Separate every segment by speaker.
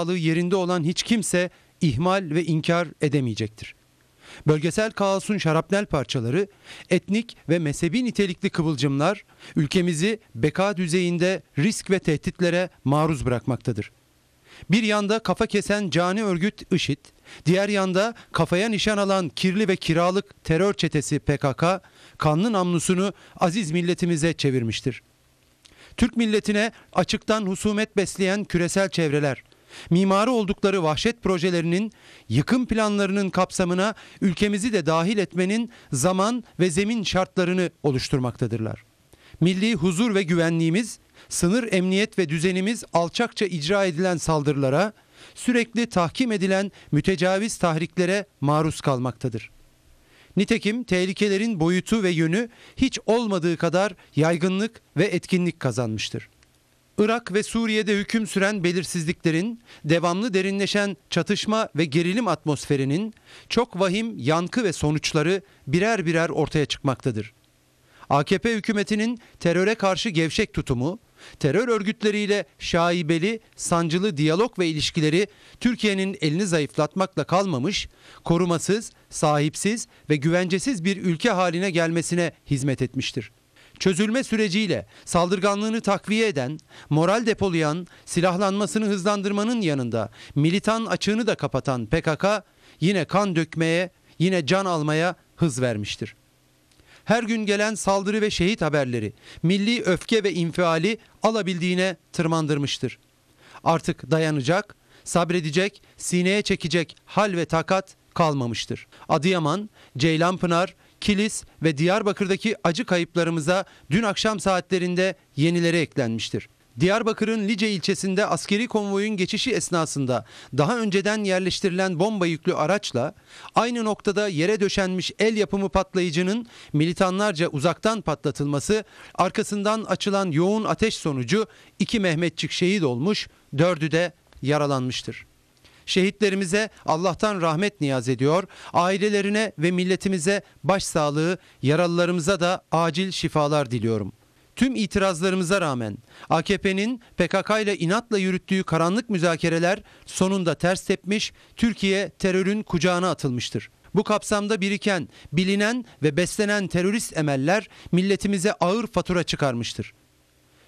Speaker 1: sağlığı yerinde olan hiç kimse ihmal ve inkar edemeyecektir. Bölgesel kaosun şarapnel parçaları, etnik ve mezhebi nitelikli kıvılcımlar ülkemizi beka düzeyinde risk ve tehditlere maruz bırakmaktadır. Bir yanda kafa kesen cani örgüt IŞİD, diğer yanda kafaya nişan alan kirli ve kiralık terör çetesi PKK, kanlı namlusunu aziz milletimize çevirmiştir. Türk milletine açıktan husumet besleyen küresel çevreler, Mimarı oldukları vahşet projelerinin yıkım planlarının kapsamına ülkemizi de dahil etmenin zaman ve zemin şartlarını oluşturmaktadırlar. Milli huzur ve güvenliğimiz, sınır emniyet ve düzenimiz alçakça icra edilen saldırılara, sürekli tahkim edilen mütecaviz tahriklere maruz kalmaktadır. Nitekim tehlikelerin boyutu ve yönü hiç olmadığı kadar yaygınlık ve etkinlik kazanmıştır. Irak ve Suriye'de hüküm süren belirsizliklerin, devamlı derinleşen çatışma ve gerilim atmosferinin çok vahim yankı ve sonuçları birer birer ortaya çıkmaktadır. AKP hükümetinin teröre karşı gevşek tutumu, terör örgütleriyle şaibeli, sancılı diyalog ve ilişkileri Türkiye'nin elini zayıflatmakla kalmamış, korumasız, sahipsiz ve güvencesiz bir ülke haline gelmesine hizmet etmiştir çözülme süreciyle saldırganlığını takviye eden, moral depolayan, silahlanmasını hızlandırmanın yanında militan açığını da kapatan PKK yine kan dökmeye, yine can almaya hız vermiştir. Her gün gelen saldırı ve şehit haberleri milli öfke ve infiali alabildiğine tırmandırmıştır. Artık dayanacak, sabredecek, sineye çekecek hal ve takat kalmamıştır. Adıyaman, Ceylanpınar, Kilis ve Diyarbakır'daki acı kayıplarımıza dün akşam saatlerinde yenileri eklenmiştir. Diyarbakır'ın Lice ilçesinde askeri konvoyun geçişi esnasında daha önceden yerleştirilen bomba yüklü araçla aynı noktada yere döşenmiş el yapımı patlayıcının militanlarca uzaktan patlatılması arkasından açılan yoğun ateş sonucu iki Mehmetçik şehit olmuş, dördü de yaralanmıştır. Şehitlerimize Allah'tan rahmet niyaz ediyor. Ailelerine ve milletimize başsağlığı, yaralılarımıza da acil şifalar diliyorum. Tüm itirazlarımıza rağmen AKP'nin PKK ile inatla yürüttüğü karanlık müzakereler sonunda ters tepmiş, Türkiye terörün kucağına atılmıştır. Bu kapsamda biriken, bilinen ve beslenen terörist emeller milletimize ağır fatura çıkarmıştır.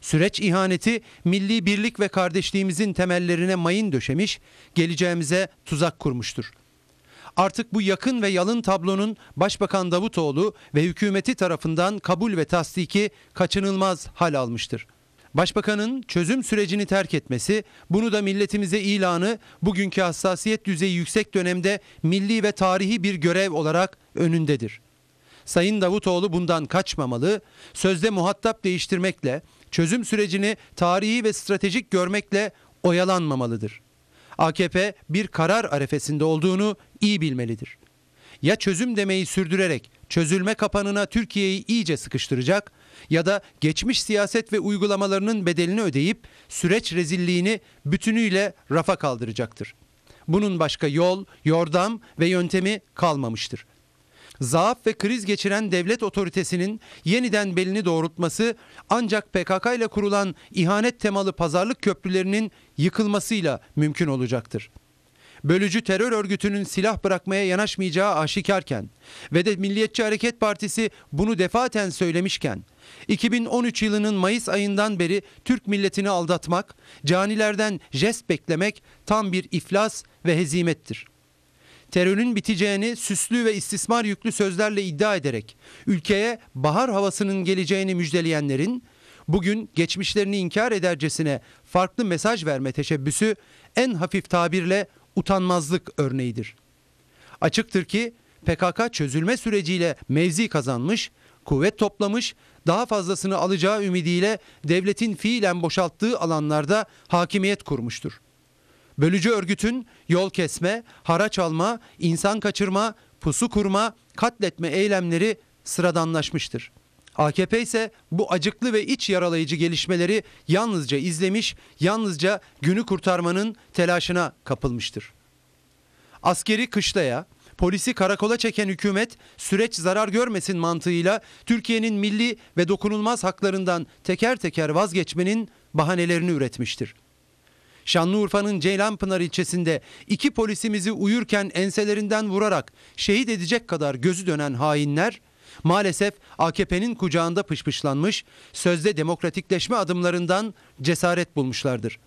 Speaker 1: Süreç ihaneti milli birlik ve kardeşliğimizin temellerine mayın döşemiş, geleceğimize tuzak kurmuştur. Artık bu yakın ve yalın tablonun Başbakan Davutoğlu ve hükümeti tarafından kabul ve tasdiki kaçınılmaz hal almıştır. Başbakanın çözüm sürecini terk etmesi, bunu da milletimize ilanı bugünkü hassasiyet düzeyi yüksek dönemde milli ve tarihi bir görev olarak önündedir. Sayın Davutoğlu bundan kaçmamalı, sözde muhatap değiştirmekle, çözüm sürecini tarihi ve stratejik görmekle oyalanmamalıdır. AKP bir karar arefesinde olduğunu iyi bilmelidir. Ya çözüm demeyi sürdürerek çözülme kapanına Türkiye'yi iyice sıkıştıracak ya da geçmiş siyaset ve uygulamalarının bedelini ödeyip süreç rezilliğini bütünüyle rafa kaldıracaktır. Bunun başka yol, yordam ve yöntemi kalmamıştır zaaf ve kriz geçiren devlet otoritesinin yeniden belini doğrultması ancak PKK ile kurulan ihanet temalı pazarlık köprülerinin yıkılmasıyla mümkün olacaktır. Bölücü terör örgütünün silah bırakmaya yanaşmayacağı aşikarken ve de Milliyetçi Hareket Partisi bunu defaten söylemişken 2013 yılının Mayıs ayından beri Türk milletini aldatmak, canilerden jest beklemek tam bir iflas ve hezimettir terörün biteceğini süslü ve istismar yüklü sözlerle iddia ederek ülkeye bahar havasının geleceğini müjdeleyenlerin bugün geçmişlerini inkar edercesine farklı mesaj verme teşebbüsü en hafif tabirle utanmazlık örneğidir. Açıktır ki PKK çözülme süreciyle mevzi kazanmış, kuvvet toplamış, daha fazlasını alacağı ümidiyle devletin fiilen boşalttığı alanlarda hakimiyet kurmuştur. Bölücü örgütün yol kesme, haraç alma, insan kaçırma, pusu kurma, katletme eylemleri sıradanlaşmıştır. AKP ise bu acıklı ve iç yaralayıcı gelişmeleri yalnızca izlemiş, yalnızca günü kurtarmanın telaşına kapılmıştır. Askeri kışlaya, polisi karakola çeken hükümet süreç zarar görmesin mantığıyla Türkiye'nin milli ve dokunulmaz haklarından teker teker vazgeçmenin bahanelerini üretmiştir. Şanlıurfa'nın Ceylanpınar ilçesinde iki polisimizi uyurken enselerinden vurarak şehit edecek kadar gözü dönen hainler maalesef AKP'nin kucağında pışpışlanmış, sözde demokratikleşme adımlarından cesaret bulmuşlardır.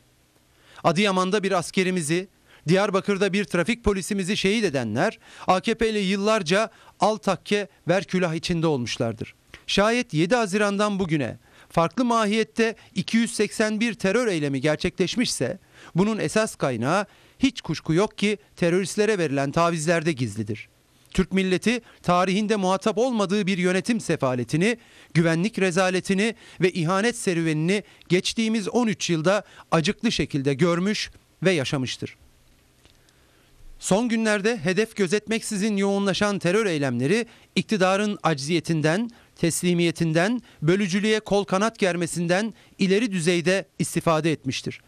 Speaker 1: Adıyaman'da bir askerimizi, Diyarbakır'da bir trafik polisimizi şehit edenler AKP ile yıllarca al takke ver külah içinde olmuşlardır. Şayet 7 Haziran'dan bugüne farklı mahiyette 281 terör eylemi gerçekleşmişse bunun esas kaynağı hiç kuşku yok ki teröristlere verilen tavizlerde gizlidir. Türk milleti tarihinde muhatap olmadığı bir yönetim sefaletini, güvenlik rezaletini ve ihanet serüvenini geçtiğimiz 13 yılda acıklı şekilde görmüş ve yaşamıştır. Son günlerde hedef gözetmeksizin yoğunlaşan terör eylemleri iktidarın acziyetinden, teslimiyetinden, bölücülüğe kol kanat germesinden ileri düzeyde istifade etmiştir.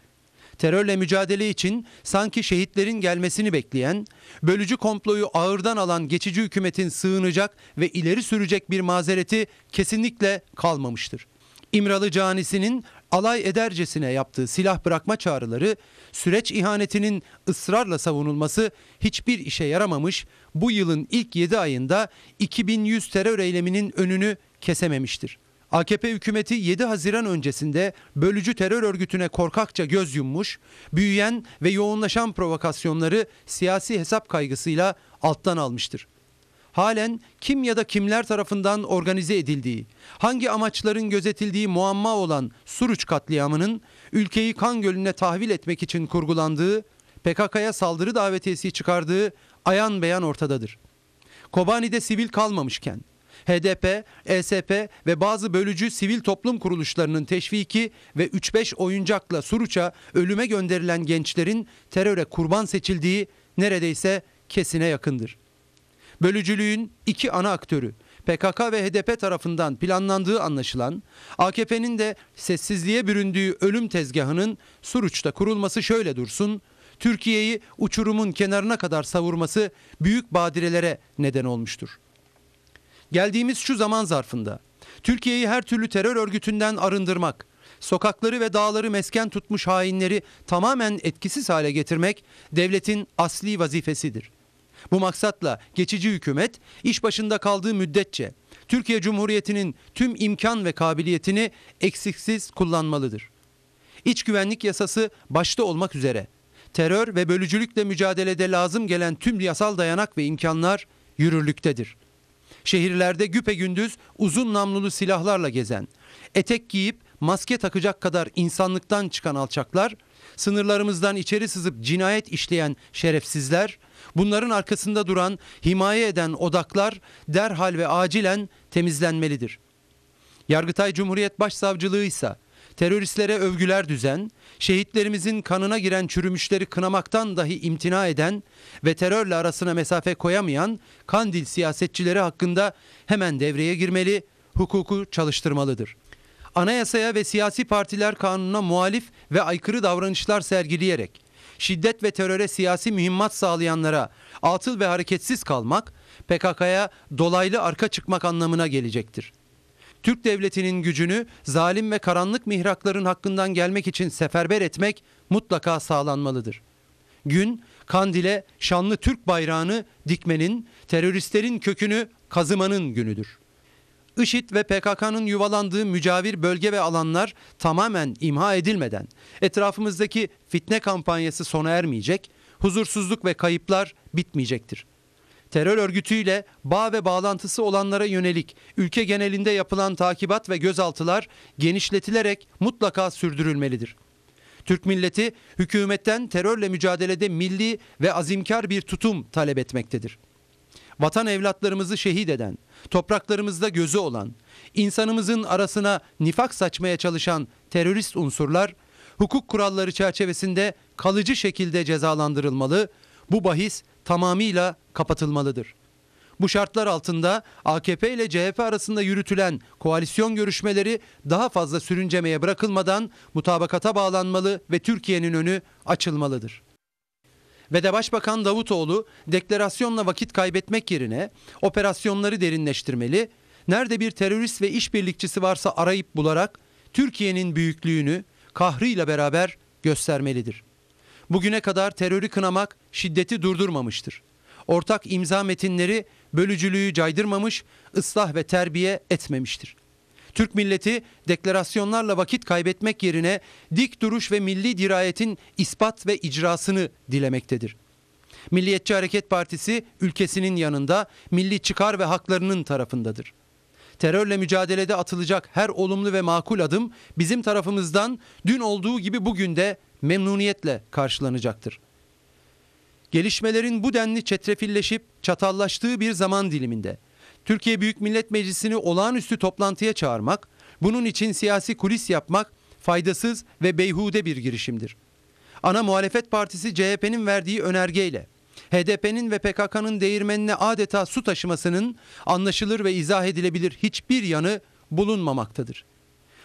Speaker 1: Terörle mücadele için sanki şehitlerin gelmesini bekleyen, bölücü komployu ağırdan alan geçici hükümetin sığınacak ve ileri sürecek bir mazereti kesinlikle kalmamıştır. İmralı canisinin alay edercesine yaptığı silah bırakma çağrıları, süreç ihanetinin ısrarla savunulması hiçbir işe yaramamış, bu yılın ilk 7 ayında 2100 terör eyleminin önünü kesememiştir. AKP hükümeti 7 Haziran öncesinde bölücü terör örgütüne korkakça göz yummuş, büyüyen ve yoğunlaşan provokasyonları siyasi hesap kaygısıyla alttan almıştır. Halen kim ya da kimler tarafından organize edildiği, hangi amaçların gözetildiği muamma olan Suruç katliamının ülkeyi kan gölüne tahvil etmek için kurgulandığı, PKK'ya saldırı davetiyesi çıkardığı ayan beyan ortadadır. Kobani'de sivil kalmamışken HDP, ESP ve bazı bölücü sivil toplum kuruluşlarının teşviki ve 3-5 oyuncakla Suruç'a ölüme gönderilen gençlerin teröre kurban seçildiği neredeyse kesine yakındır. Bölücülüğün iki ana aktörü PKK ve HDP tarafından planlandığı anlaşılan, AKP'nin de sessizliğe büründüğü ölüm tezgahının Suruç'ta kurulması şöyle dursun, Türkiye'yi uçurumun kenarına kadar savurması büyük badirelere neden olmuştur. Geldiğimiz şu zaman zarfında Türkiye'yi her türlü terör örgütünden arındırmak, sokakları ve dağları mesken tutmuş hainleri tamamen etkisiz hale getirmek devletin asli vazifesidir. Bu maksatla geçici hükümet iş başında kaldığı müddetçe Türkiye Cumhuriyeti'nin tüm imkan ve kabiliyetini eksiksiz kullanmalıdır. İç güvenlik yasası başta olmak üzere terör ve bölücülükle mücadelede lazım gelen tüm yasal dayanak ve imkanlar yürürlüktedir.'' Şehirlerde güpe gündüz uzun namlulu silahlarla gezen, etek giyip maske takacak kadar insanlıktan çıkan alçaklar, sınırlarımızdan içeri sızıp cinayet işleyen şerefsizler, bunların arkasında duran, himaye eden odaklar derhal ve acilen temizlenmelidir. Yargıtay Cumhuriyet Başsavcılığı ise teröristlere övgüler düzen, şehitlerimizin kanına giren çürümüşleri kınamaktan dahi imtina eden ve terörle arasına mesafe koyamayan Kandil siyasetçileri hakkında hemen devreye girmeli, hukuku çalıştırmalıdır. Anayasaya ve siyasi partiler kanununa muhalif ve aykırı davranışlar sergileyerek şiddet ve teröre siyasi mühimmat sağlayanlara atıl ve hareketsiz kalmak PKK'ya dolaylı arka çıkmak anlamına gelecektir. Türk devletinin gücünü zalim ve karanlık mihrakların hakkından gelmek için seferber etmek mutlaka sağlanmalıdır. Gün Kandil'e şanlı Türk bayrağını dikmenin, teröristlerin kökünü kazımanın günüdür. IŞİD ve PKK'nın yuvalandığı mücavir bölge ve alanlar tamamen imha edilmeden etrafımızdaki fitne kampanyası sona ermeyecek, huzursuzluk ve kayıplar bitmeyecektir terör örgütüyle bağ ve bağlantısı olanlara yönelik ülke genelinde yapılan takibat ve gözaltılar genişletilerek mutlaka sürdürülmelidir. Türk milleti hükümetten terörle mücadelede milli ve azimkar bir tutum talep etmektedir. Vatan evlatlarımızı şehit eden, topraklarımızda gözü olan, insanımızın arasına nifak saçmaya çalışan terörist unsurlar hukuk kuralları çerçevesinde kalıcı şekilde cezalandırılmalı, bu bahis tamamıyla kapatılmalıdır. Bu şartlar altında AKP ile CHP arasında yürütülen koalisyon görüşmeleri daha fazla sürüncemeye bırakılmadan mutabakata bağlanmalı ve Türkiye'nin önü açılmalıdır. Ve de Başbakan Davutoğlu deklarasyonla vakit kaybetmek yerine operasyonları derinleştirmeli, nerede bir terörist ve işbirlikçisi varsa arayıp bularak Türkiye'nin büyüklüğünü kahrıyla beraber göstermelidir bugüne kadar terörü kınamak şiddeti durdurmamıştır. Ortak imza metinleri bölücülüğü caydırmamış, ıslah ve terbiye etmemiştir. Türk milleti deklarasyonlarla vakit kaybetmek yerine dik duruş ve milli dirayetin ispat ve icrasını dilemektedir. Milliyetçi Hareket Partisi ülkesinin yanında milli çıkar ve haklarının tarafındadır. Terörle mücadelede atılacak her olumlu ve makul adım bizim tarafımızdan dün olduğu gibi bugün de memnuniyetle karşılanacaktır. Gelişmelerin bu denli çetrefilleşip çatallaştığı bir zaman diliminde Türkiye Büyük Millet Meclisi'ni olağanüstü toplantıya çağırmak, bunun için siyasi kulis yapmak faydasız ve beyhude bir girişimdir. Ana muhalefet partisi CHP'nin verdiği önergeyle HDP'nin ve PKK'nın değirmenine adeta su taşımasının anlaşılır ve izah edilebilir hiçbir yanı bulunmamaktadır.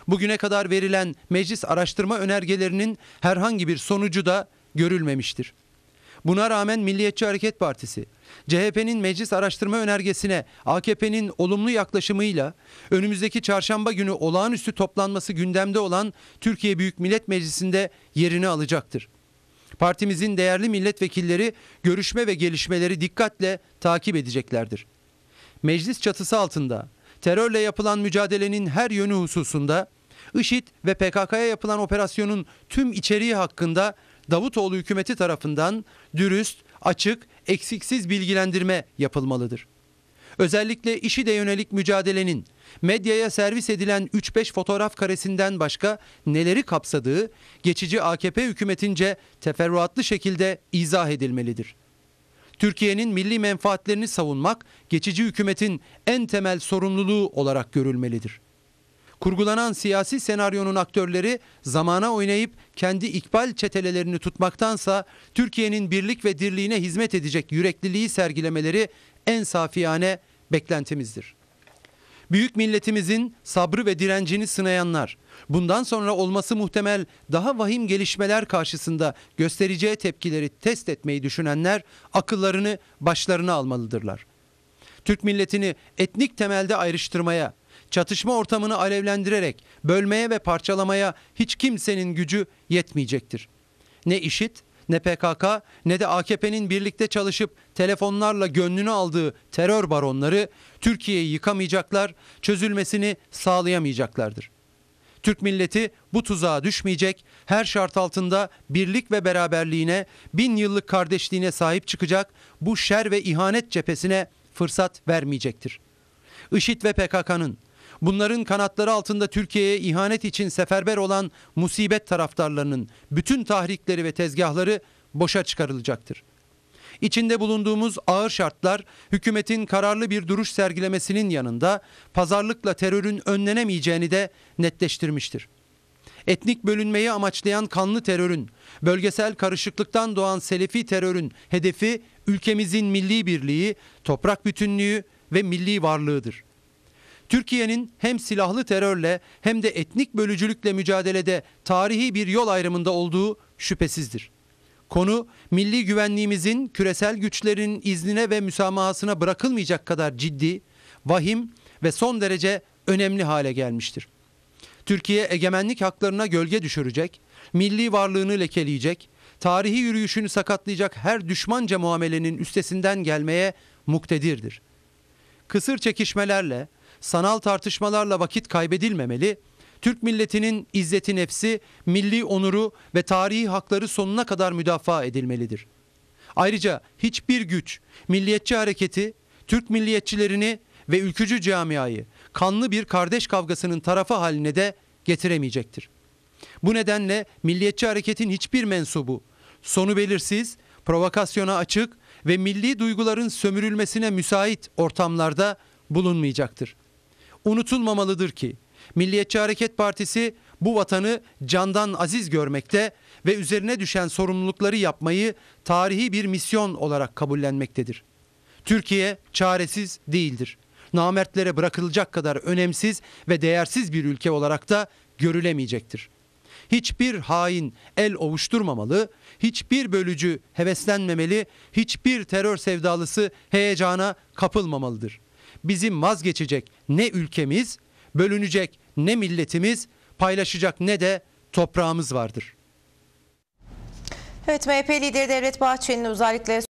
Speaker 1: Bugüne kadar verilen meclis araştırma önergelerinin herhangi bir sonucu da görülmemiştir. Buna rağmen Milliyetçi Hareket Partisi, CHP'nin meclis araştırma önergesine AKP'nin olumlu yaklaşımıyla önümüzdeki çarşamba günü olağanüstü toplanması gündemde olan Türkiye Büyük Millet Meclisi'nde yerini alacaktır. Partimizin değerli milletvekilleri görüşme ve gelişmeleri dikkatle takip edeceklerdir. Meclis çatısı altında terörle yapılan mücadelenin her yönü hususunda, IŞİD ve PKK'ya yapılan operasyonun tüm içeriği hakkında Davutoğlu hükümeti tarafından dürüst, açık, eksiksiz bilgilendirme yapılmalıdır. Özellikle IŞİD'e yönelik mücadelenin medyaya servis edilen 3-5 fotoğraf karesinden başka neleri kapsadığı geçici AKP hükümetince teferruatlı şekilde izah edilmelidir. Türkiye'nin milli menfaatlerini savunmak geçici hükümetin en temel sorumluluğu olarak görülmelidir. Kurgulanan siyasi senaryonun aktörleri zamana oynayıp kendi ikbal çetelelerini tutmaktansa Türkiye'nin birlik ve dirliğine hizmet edecek yürekliliği sergilemeleri en safiyane beklentimizdir. Büyük milletimizin sabrı ve direncini sınayanlar, bundan sonra olması muhtemel daha vahim gelişmeler karşısında göstereceği tepkileri test etmeyi düşünenler akıllarını başlarına almalıdırlar. Türk milletini etnik temelde ayrıştırmaya, çatışma ortamını alevlendirerek bölmeye ve parçalamaya hiç kimsenin gücü yetmeyecektir. Ne işit ne PKK ne de AKP'nin birlikte çalışıp telefonlarla gönlünü aldığı terör baronları Türkiye'yi yıkamayacaklar, çözülmesini sağlayamayacaklardır. Türk milleti bu tuzağa düşmeyecek, her şart altında birlik ve beraberliğine, bin yıllık kardeşliğine sahip çıkacak, bu şer ve ihanet cephesine fırsat vermeyecektir. IŞİD ve PKK'nın Bunların kanatları altında Türkiye'ye ihanet için seferber olan musibet taraftarlarının bütün tahrikleri ve tezgahları boşa çıkarılacaktır. İçinde bulunduğumuz ağır şartlar hükümetin kararlı bir duruş sergilemesinin yanında pazarlıkla terörün önlenemeyeceğini de netleştirmiştir. Etnik bölünmeyi amaçlayan kanlı terörün, bölgesel karışıklıktan doğan selefi terörün hedefi ülkemizin milli birliği, toprak bütünlüğü ve milli varlığıdır.'' Türkiye'nin hem silahlı terörle hem de etnik bölücülükle mücadelede tarihi bir yol ayrımında olduğu şüphesizdir. Konu milli güvenliğimizin küresel güçlerin iznine ve müsamahasına bırakılmayacak kadar ciddi, vahim ve son derece önemli hale gelmiştir. Türkiye egemenlik haklarına gölge düşürecek, milli varlığını lekeleyecek, tarihi yürüyüşünü sakatlayacak her düşmanca muamelenin üstesinden gelmeye muktedirdir. Kısır çekişmelerle, sanal tartışmalarla vakit kaybedilmemeli, Türk milletinin izzeti nefsi, milli onuru ve tarihi hakları sonuna kadar müdafaa edilmelidir. Ayrıca hiçbir güç, milliyetçi hareketi, Türk milliyetçilerini ve ülkücü camiayı kanlı bir kardeş kavgasının tarafı haline de getiremeyecektir. Bu nedenle milliyetçi hareketin hiçbir mensubu, sonu belirsiz, provokasyona açık ve milli duyguların sömürülmesine müsait ortamlarda bulunmayacaktır unutulmamalıdır ki Milliyetçi Hareket Partisi bu vatanı candan aziz görmekte ve üzerine düşen sorumlulukları yapmayı tarihi bir misyon olarak kabullenmektedir. Türkiye çaresiz değildir. Namertlere bırakılacak kadar önemsiz ve değersiz bir ülke olarak da görülemeyecektir. Hiçbir hain el ovuşturmamalı, hiçbir bölücü heveslenmemeli, hiçbir terör sevdalısı heyecana kapılmamalıdır.'' Bizim vazgeçecek ne ülkemiz, bölünecek ne milletimiz, paylaşacak ne de toprağımız vardır. Evet MHP lideri Devlet Bahçeli'nin özellikle